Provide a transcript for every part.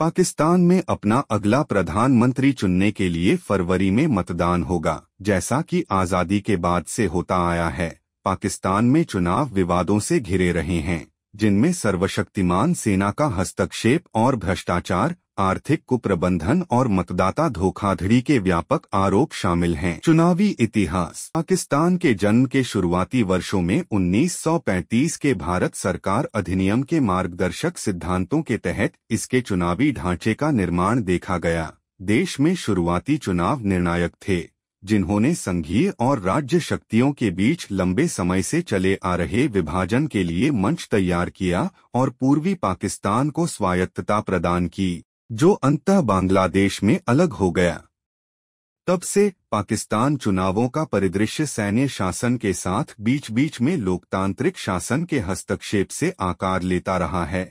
पाकिस्तान में अपना अगला प्रधानमंत्री चुनने के लिए फरवरी में मतदान होगा जैसा कि आज़ादी के बाद से होता आया है पाकिस्तान में चुनाव विवादों से घिरे रहे हैं जिनमें सर्वशक्तिमान सेना का हस्तक्षेप और भ्रष्टाचार आर्थिक कुप्रबंधन और मतदाता धोखाधड़ी के व्यापक आरोप शामिल हैं चुनावी इतिहास पाकिस्तान के जन्म के शुरुआती वर्षों में 1935 के भारत सरकार अधिनियम के मार्गदर्शक सिद्धांतों के तहत इसके चुनावी ढांचे का निर्माण देखा गया देश में शुरुआती चुनाव निर्णायक थे जिन्होंने संघीय और राज्य शक्तियों के बीच लंबे समय से चले आ रहे विभाजन के लिए मंच तैयार किया और पूर्वी पाकिस्तान को स्वायत्तता प्रदान की जो अंततः बांग्लादेश में अलग हो गया तब से पाकिस्तान चुनावों का परिदृश्य सैन्य शासन के साथ बीच बीच में लोकतांत्रिक शासन के हस्तक्षेप से आकार लेता रहा है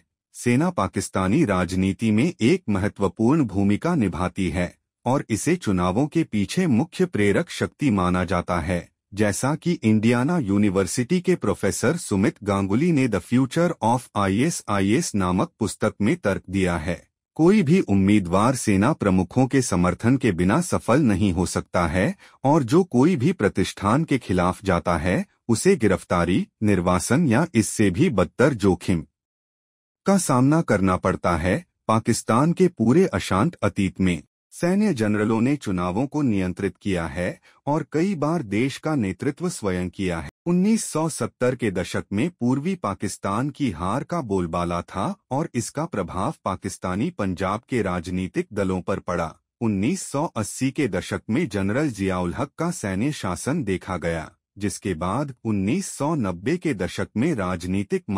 सेना पाकिस्तानी राजनीति में एक महत्वपूर्ण भूमिका निभाती है और इसे चुनावों के पीछे मुख्य प्रेरक शक्ति माना जाता है जैसा कि इंडियाना यूनिवर्सिटी के प्रोफेसर सुमित गांगुली ने द फ्यूचर ऑफ आईएसआईएस नामक पुस्तक में तर्क दिया है कोई भी उम्मीदवार सेना प्रमुखों के समर्थन के बिना सफल नहीं हो सकता है और जो कोई भी प्रतिष्ठान के खिलाफ जाता है उसे गिरफ्तारी निर्वासन या इससे भी बदतर जोखिम का सामना करना पड़ता है पाकिस्तान के पूरे अशांत अतीत में सैन्य जनरलों ने चुनावों को नियंत्रित किया है और कई बार देश का नेतृत्व स्वयं किया है 1970 के दशक में पूर्वी पाकिस्तान की हार का बोलबाला था और इसका प्रभाव पाकिस्तानी पंजाब के राजनीतिक दलों पर पड़ा 1980 के दशक में जनरल जियाउल हक का सैन्य शासन देखा गया जिसके बाद 1990 के दशक में राजनीतिक